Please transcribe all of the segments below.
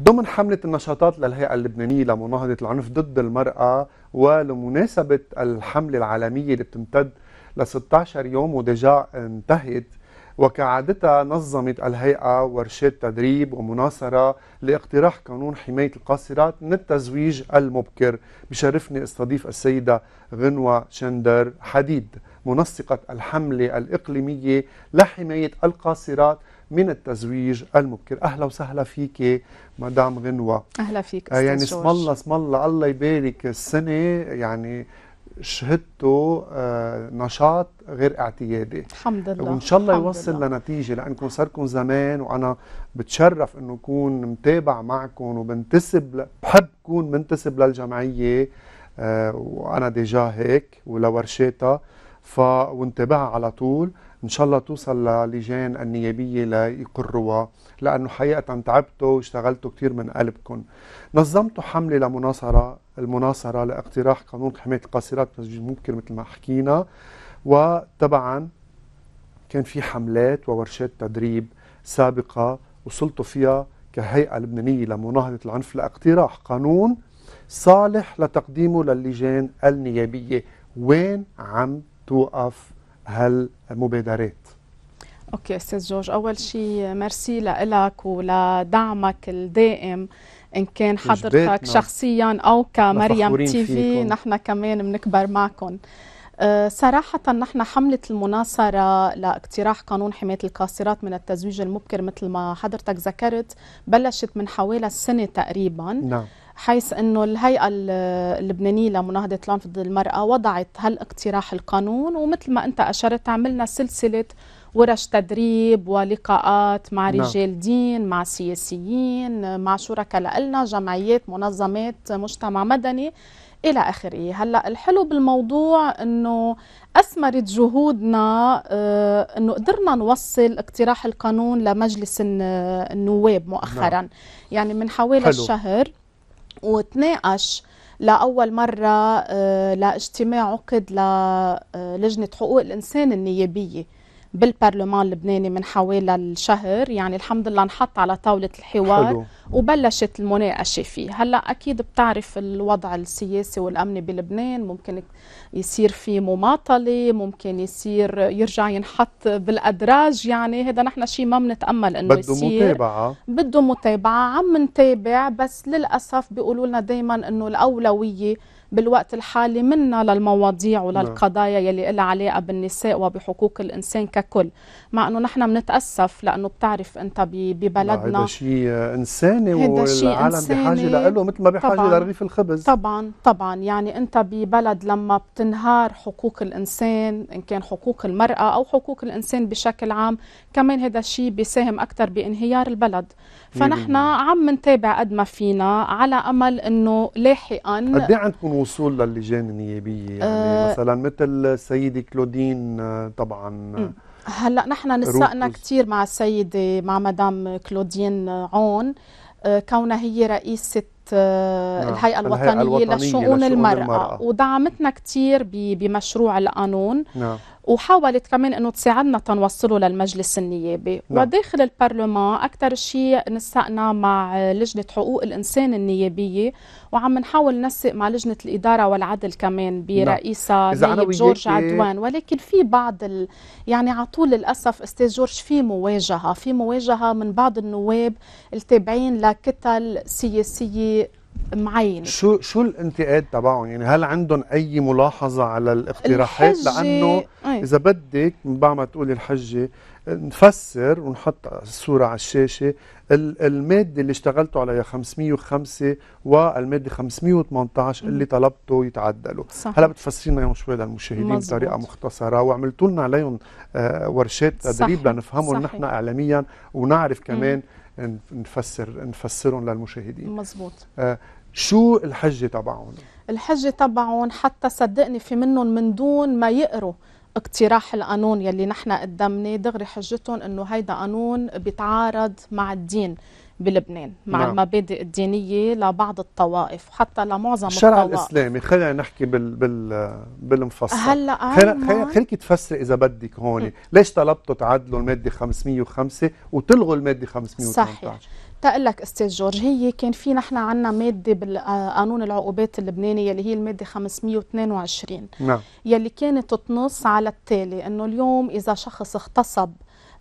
ضمن حملة النشاطات للهيئة اللبنانية لمناهضة العنف ضد المرأة ولمناسبة الحملة العالمية اللي بتمتد ل 16 يوم ودجا انتهت وكعادتها نظمت الهيئة ورشات تدريب ومناصرة لاقتراح قانون حماية القاصرات من التزويج المبكر بشرفني استضيف السيدة غنوة شندر حديد منسقة الحملة الإقليمية لحماية القاصرات من التزويج المبكر اهلا وسهلا فيك مدام غنوه اهلا فيك استاذ يعني اسم الله اسم الله الله يبارك السنه يعني شهدته آه، نشاط غير اعتيادي الحمد لله وان شاء الله يوصل لله. لنتيجه لانكم صاركم زمان وانا بتشرف انه اكون متابع معكم وبنتسب بحب اكون منتسب للجمعيه آه، وانا ديجا هيك ولورشاتها ف وانتبه على طول ان شاء الله توصل للجان النيابيه ليقروها لانه حقيقه تعبتوا واشتغلتوا كثير من قلبكم نظمتوا حمله لمناصره المناصره لاقتراح قانون حمايه القاصرات ممكن مثل ما حكينا وطبعا كان في حملات وورشات تدريب سابقه وصلتوا فيها كهيئه لبنانيه لمناهضه العنف لاقتراح قانون صالح لتقديمه للجان النيابيه وين عم توقف هالمبادرات اوكي استاذ جورج اول شيء ميرسي لك ولدعمك الدائم ان كان حضرتك شخصيا او كمريم تي في نحن كمان بنكبر معكم أه، صراحة نحن حملة المناصرة لاقتراح قانون حماية القاصرات من التزويج المبكر مثل ما حضرتك ذكرت بلشت من حوالي سنة تقريبا نعم. حيث انه الهيئه اللبنانيه لمناهضه العنف ضد المراه وضعت هالاقتراح القانون ومثل ما انت اشرت عملنا سلسله ورش تدريب ولقاءات مع نعم. رجال دين مع سياسيين مع شركاء لنا جمعيات منظمات مجتمع مدني الى اخره هلا الحلو بالموضوع انه اثمرت جهودنا آه، انه قدرنا نوصل اقتراح القانون لمجلس النواب مؤخرا لا. نعم. يعني من حوالي حلو. الشهر وتناقش لأول مرة آه، لاجتماع عقد للجنة آه، حقوق الإنسان النيابية بالبرلمان اللبناني من حوالي الشهر يعني الحمد لله انحط على طاولة الحوار حلو. وبلشت المناقشة فيه هلا أكيد بتعرف الوضع السياسي والأمني بلبنان ممكن يصير في مماطلة ممكن يصير يرجع ينحط بالأدراج يعني هذا نحن شيء ما بنتأمل إنه بده يصير متابعة بده متابعة عم نتابع بس للأسف بيقولوا لنا دايما إنه الأولوية بالوقت الحالي منا للمواضيع وللقضايا نعم. يلي لها علاقة بالنساء وبحقوق الإنسان ككل مع أنه نحن بنتأسف لأنه بتعرف أنت ببلدنا هذا شيء إنساني والعالم بحاجة له مثل ما بحاجة لرغيف الخبز طبعا طبعا يعني أنت ببلد لما بتنهار حقوق الإنسان إن كان حقوق المرأة أو حقوق الإنسان بشكل عام كمان هذا الشيء بيساهم أكثر بانهيار البلد فنحن عم نتابع قد ما فينا على أمل أنه لاحقا قد إيه عندكم الوصول للجان النيابيه يعني أه مثلا مثل السيده كلودين آه، طبعا آه، هلا نحن نسقنا كثير مع السيده مع مدام كلودين عون آه، كونها هي رئيسه نعم، الهيئة الوطنية, الوطنية لشؤون, لشؤون المرأة, المرأة ودعمتنا كثير بمشروع القانون نعم. وحاولت كمان انه تساعدنا تنوصله للمجلس النيابي نعم. وداخل البرلمان اكثر شيء نسقنا مع لجنه حقوق الانسان النيابيه وعم نحاول نسق مع لجنه الاداره والعدل كمان برئيسها نعم. نائب جورج عدوان ولكن في بعض ال... يعني على طول للاسف استاذ جورج في مواجهه في مواجهه من بعض النواب التابعين لكتل سياسيه معين شو شو الانتقاد تبعهم يعني هل عندهم اي ملاحظه على الاقتراحات لانه أي. اذا بدك من بعد ما تقولي الحجه نفسر ونحط الصوره على الشاشه الماده اللي اشتغلتوا عليها 505 والماده 518 اللي طلبته يتعدلوا صح. هلا بتفسرينا لهم شوي للمشاهدين مزبوط. بطريقه مختصره وعملتوا لنا عليهم آه، ورشات تدريب لنفهمهم نحن اعلاميا ونعرف كمان مم. نفسر نفسرهم للمشاهدين مزبوط آه شو الحجه تبعهم الحجه تبعهم حتى صدقني في منهم من دون ما يقروا اقتراح القانون يلي نحن قدمناه دغري حجتهم انه هيدا قانون بيتعارض مع الدين بلبنان مع نعم. المبادئ الدينيه لبعض الطوائف حتى لمعظم الشرع الطوائف. الاسلامي خلينا نحكي بال بال بالمفصل هلا خلينا خليكي تفسر اذا بدك هون ليش طلبتوا تعدلوا الماده 505 وتلغوا الماده 518 صحيح لك استاذ جورج هي كان في نحن عندنا ماده بالقانون العقوبات اللبناني يلي هي الماده 522 نعم يلي كانت تنص على التالي انه اليوم اذا شخص اغتصب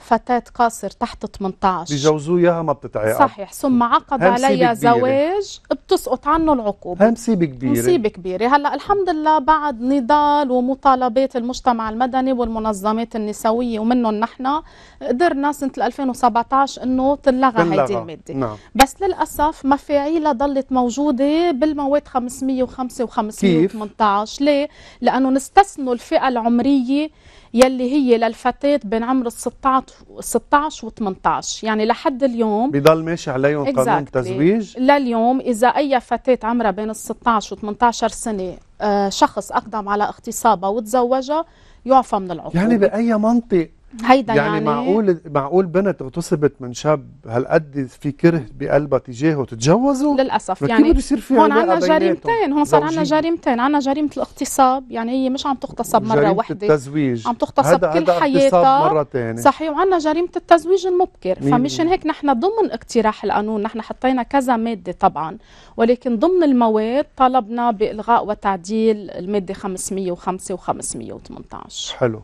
فتاة قاصر تحت 18 بجوزوا اياها ما بتتعاقب صحيح ثم عقد عليها زواج بتسقط عنه العقوبة هي مصيبة كبيرة مصيبة كبيرة هلا الحمد لله بعد نضال ومطالبات المجتمع المدني والمنظمات النسوية ومنهم نحن قدرنا سنة 2017 انه تنلغى هيدي المادة نعم. بس للأسف مفاعيلها ضلت موجودة بالمواد 505 و 518 ليه؟ لأنه نستثنوا الفئة العمرية يلي هي للفتاه بين عمر ال 16 و 18 يعني لحد اليوم بضل ماشي عليهم exactly. قانون التزويج لليوم اذا اي فتاه عمرها بين ال 16 و 18 سنه آه، شخص اقدم على اغتصابها وتزوجها يعفى من العقوبه يعني باي منطق هيدا يعني, يعني معقول معقول بنت اغتصبت من شاب هالقد في كره بقلبها تجاهه تتجوزه للاسف يعني كيف بده يصير في هون عندنا جريمتين هون صار عندنا جريمتين عندنا جريمه الاغتصاب يعني هي مش عم تغتصب مره واحده التزويج عم تغتصب كل حياتها مرة تاني. صحيح وعندنا جريمه التزويج المبكر فمشان هيك نحن ضمن اقتراح القانون نحن حطينا كذا ماده طبعا ولكن ضمن المواد طلبنا بالغاء وتعديل الماده 505 و 518 حلو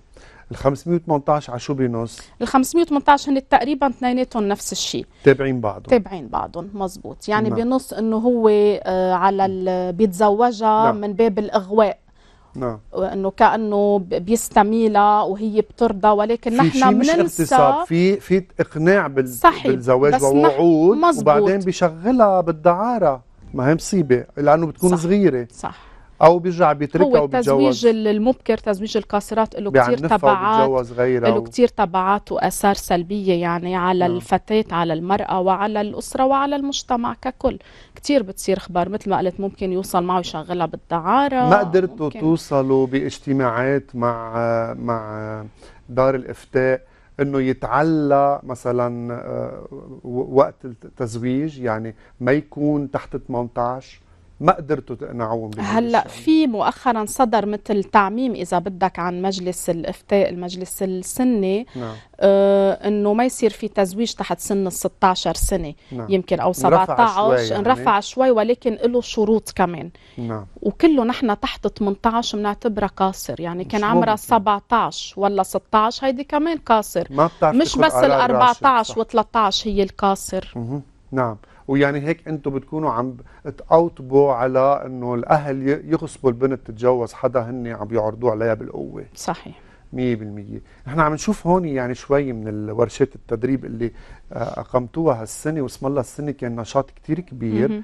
ال 518 على شو بينص؟ ال 518 هن تقريبا اثنيناتهم نفس الشيء تابعين بعضهم تابعين بعضهم مزبوط يعني نعم. بينص انه هو آه، على بيتزوجها نعم. من باب الاغواء نعم آه، انه كانه بيستميلها وهي بترضى ولكن نحن بننسى مش اغتصاب في في اقناع بال صحيح بالزواج ووعود وبعدين بيشغلها بالدعاره ما هي مصيبه لانه بتكون صح صغيره صح او بيرجع بيتركها هو التزويج المبكر تزويج القاصرات له كثير تبعات له كثير تبعات واثار سلبيه يعني على نعم. الفتاه على المراه وعلى الاسره وعلى المجتمع ككل كثير بتصير اخبار مثل ما قلت ممكن يوصل معه يشغلها بالدعاره ما قدرتوا توصلوا باجتماعات مع مع دار الافتاء انه يتعلى مثلا آه، وقت التزويج يعني ما يكون تحت 18 ما قدرتوا تقنعوهم هلا في مؤخرا صدر مثل تعميم اذا بدك عن مجلس الافتاء المجلس السني نعم. آه انه ما يصير في تزويج تحت سن ال 16 سنه نعم. يمكن او 17 شوي يعني. شوي ولكن له شروط كمان نعم. وكله نحن تحت 18 بنعتبرها قاصر يعني كان عمرها 17 ولا 16 هيدي كمان قاصر ما مش بس ال 14 و13 هي القاصر نعم ويعني هيك انتم بتكونوا عم تقوطبوا على انه الاهل يغصبوا البنت تتجوز حدا هن عم يعرضوه عليها بالقوه صحيح 100% نحن عم نشوف هون يعني شوي من الورشات التدريب اللي آه، اقمتوها هالسنه واسم الله السنه كان نشاط كثير كبير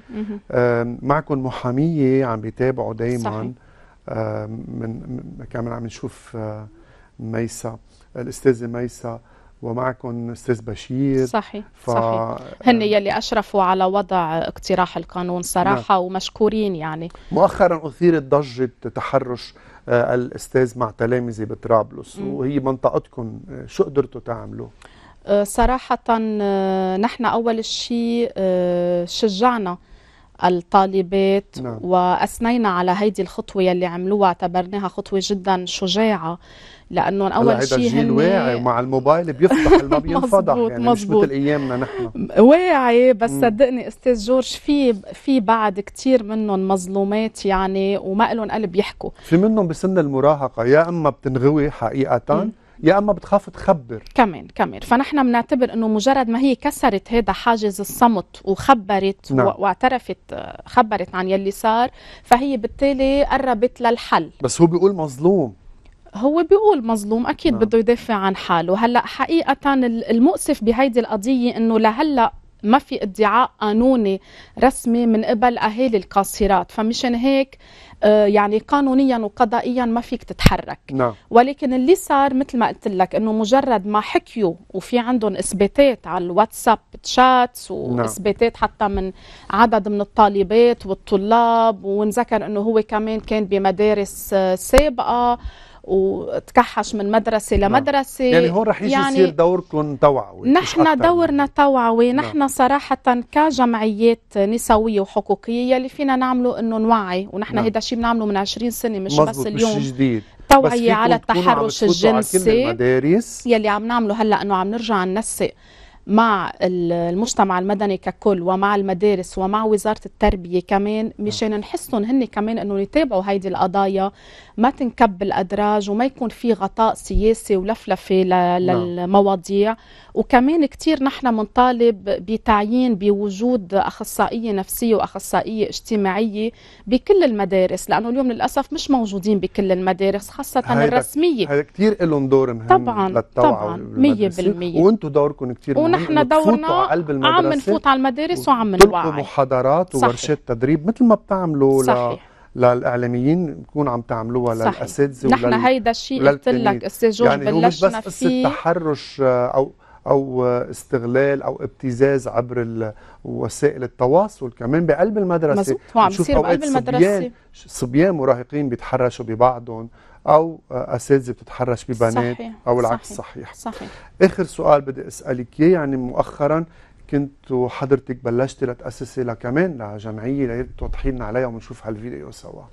معكم محاميه عم بيتابعوا دائما من كمان عم نشوف آه، ميسا الاستاذه ميسا ومعكم استاذ بشير صحيح ف... صحيح هن يلي اشرفوا على وضع اقتراح القانون صراحه نعم. ومشكورين يعني مؤخرا اثيرت ضجه تحرش آه، الاستاذ مع تلامذه بطرابلس وهي منطقتكم آه، شو قدرتوا تعملوا؟ آه، صراحه نحن اول شيء شجعنا الطالبات نعم. واثنينا على هيدي الخطوه يلي عملوها اعتبرناها خطوه جدا شجاعه لانه اول شيء هن واعي ومع الموبايل بيفتح ما بينفضح يعني مش مثل ايامنا نحن واعي بس صدقني استاذ جورج في في بعد كثير منهم مظلومات يعني وما لهم قلب يحكوا في منهم بسن المراهقه يا اما بتنغوي حقيقه م. يا اما بتخاف تخبر كمان كمان فنحن بنعتبر انه مجرد ما هي كسرت هذا حاجز الصمت وخبرت نعم. واعترفت خبرت عن يلي صار فهي بالتالي قربت للحل بس هو بيقول مظلوم هو بيقول مظلوم اكيد نعم. بده يدافع عن حاله هلا حقيقه المؤسف بهيدي القضيه انه لهلا ما في ادعاء قانوني رسمي من قبل اهالي القاصرات فمشان هيك آه، يعني قانونيا وقضائيا ما فيك تتحرك نعم. ولكن اللي صار مثل ما قلت لك انه مجرد ما حكيوا وفي عندهم اثباتات على الواتساب تشاتس نعم. واثباتات حتى من عدد من الطالبات والطلاب ونذكر انه هو كمان كان بمدارس آه، سابقه وتكحش من مدرسة نعم. لمدرسة يعني هون رح يجي يعني يصير دوركم توعوي نحن دورنا توعوي نعم. نحن صراحة كجمعيات نسوية وحقوقية يلي فينا نعمله انه نوعي ونحن نعم. هيدا الشيء بنعمله من 20 سنة مش بس اليوم مش جديد توعية على التحرش الجنسي على يلي عم نعمله هلا انه عم نرجع ننسق مع المجتمع المدني ككل ومع المدارس ومع وزارة التربية كمان مشان نعم. نحسهم هن كمان انه يتابعوا هيدي القضايا ما تنكب الادراج وما يكون في غطاء سياسي ولفلفه نعم. للمواضيع وكمان كثير نحن بنطالب بتعيين بوجود اخصائيه نفسيه واخصائيه اجتماعيه بكل المدارس لانه اليوم للاسف مش موجودين بكل المدارس خاصه هيدا الرسميه هذا كثير لهم دور مهم طبعا طبعا طبعا بالمية وانتم دوركم كثير مهم نحن دورنا قلب المدرسة عم نفوت على المدارس وعم نوعي محاضرات وورشات تدريب مثل ما بتعملوا للاعلاميين بكون عم تعملوها للاساتذه ولل... نحن هيدا الشيء قلت لك استاذ جون يعني بلشنا مش بس قصه تحرش آه، او او استغلال او ابتزاز عبر وسائل التواصل كمان بقلب المدرسه مزبوط وعم بيصير بقلب المدرسه صبيان مراهقين بيتحرشوا ببعضهم او اساتذه بتتحرش ببنات صحيح. او العكس صحيح. صحيح صحيح اخر سؤال بدي اسالك اياه يعني مؤخرا كنت حضرتك بلشتي لتاسسي لكمان لجمعيه لريت توضحي لنا عليها ونشوف هالفيديو سوا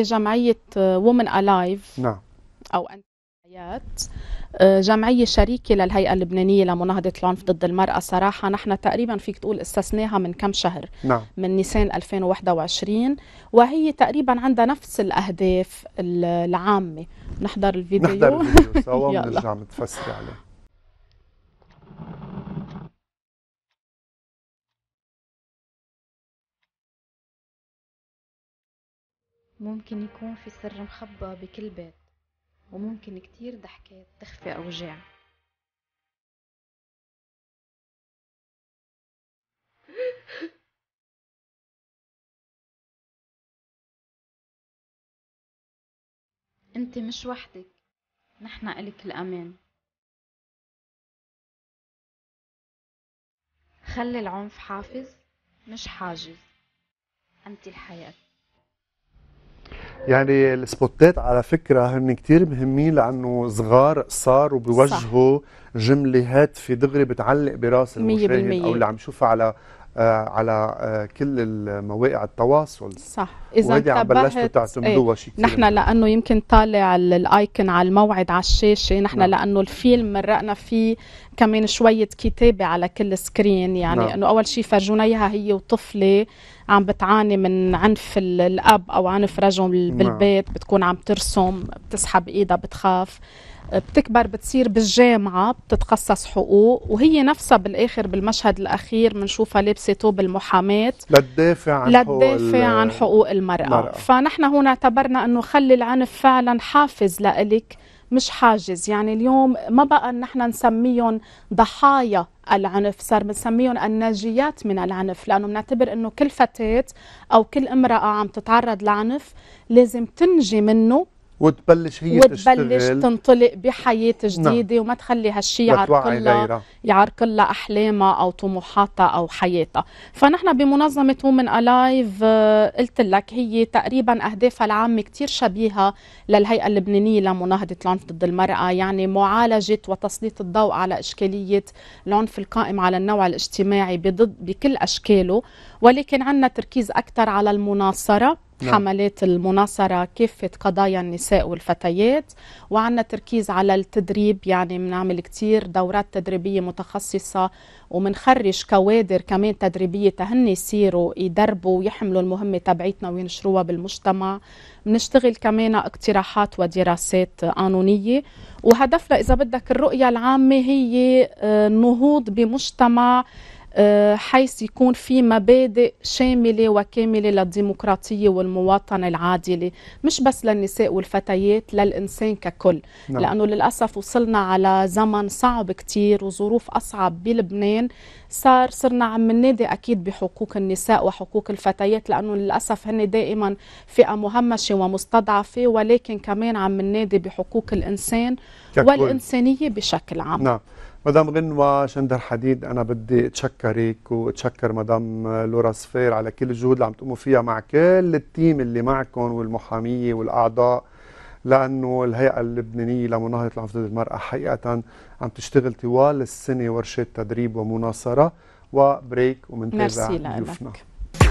جمعيه وومن الايف نعم او انت حياه جمعية شريكة للهيئة اللبنانية لمناهضة العنف ضد المرأة صراحة نحن تقريبا فيك تقول استثناها من كم شهر نعم. من نيسان 2021 وهي تقريبا عندها نفس الأهداف العامة نحضر الفيديو نحضر الفيديو سوا ونرجع نتفسر عليه ممكن يكون في سر مخبى بكل بيت وممكن كتير ضحكات تخفي أوجاع انت مش وحدك نحن الك الامان خلي العنف حافز مش حاجز انت الحياه يعني السبوتات على فكره هن كثير مهمين لانه صغار صار بيوجهوا جمله هاتفه دغري بتعلق براس المشاهد او اللي عم يشوفها على آه، على آه، كل المواقع التواصل صح اذا عم بلشتوا تعتمدوها إيه، شيء كثير نحن لانه يمكن طالع الايكون على الموعد على الشاشه نحن نعم. لانه الفيلم مرقنا فيه كمان شويه كتابه على كل سكرين يعني نعم. انه اول شيء فرجونا اياها هي وطفله عم بتعاني من عنف الاب او عنف رجل نعم. بالبيت نعم. بتكون عم ترسم بتسحب ايدها بتخاف بتكبر بتصير بالجامعة بتتخصص حقوق وهي نفسها بالآخر بالمشهد الأخير بنشوفها لابسة ثوب المحاماة للدافع عن لتدافع عن حقوق المرأة المرأة. فنحن هون اعتبرنا أنه خلي العنف فعلا حافز لإلك مش حاجز يعني اليوم ما بقى نحن نسميهم ضحايا العنف صار بنسميهم الناجيات من العنف لانه بنعتبر انه كل فتاه او كل امراه عم تتعرض لعنف لازم تنجي منه وتبلش هي وتبلش تشتغل تنطلق بحياة نعم. جديدة نعم. وما تخلي هالشيء يعرقلها يعرقلها أحلامها أو طموحاتها أو حياتها فنحن بمنظمة وومن ألايف آه، قلت لك هي تقريبا أهدافها العامة كتير شبيهة للهيئة اللبنانية لمناهضة العنف ضد المرأة يعني معالجة وتسليط الضوء على إشكالية العنف القائم على النوع الاجتماعي بضد بكل أشكاله ولكن عندنا تركيز أكثر على المناصرة نعم. حملات المناصرة كافة قضايا النساء والفتيات وعنا تركيز على التدريب يعني بنعمل كتير دورات تدريبية متخصصة ومنخرج كوادر كمان تدريبية تهن يصيروا يدربوا ويحملوا المهمة تبعيتنا وينشروها بالمجتمع بنشتغل كمان اقتراحات ودراسات قانونية وهدفنا إذا بدك الرؤية العامة هي آه، النهوض بمجتمع آه، حيث يكون في مبادئ شاملة وكاملة للديمقراطية والمواطنة العادلة مش بس للنساء والفتيات للإنسان ككل نعم. لأنه للأسف وصلنا على زمن صعب كتير وظروف أصعب بلبنان صار صرنا عم ننادي أكيد بحقوق النساء وحقوق الفتيات لأنه للأسف هن دائما فئة مهمشة ومستضعفة ولكن كمان عم ننادي بحقوق الإنسان ككل. والإنسانية بشكل عام نعم. مدام غنوة شندر حديد أنا بدي أتشكرك وأتشكر مدام لورا سفير على كل الجهود اللي عم تقوموا فيها مع كل التيم اللي معكم والمحامية والأعضاء لأنه الهيئة اللبنانية لمناهضة لحفظ المرأة حقيقة عم تشتغل طوال السنة ورشة تدريب ومناصرة وبريك ومنتابع ضيوفنا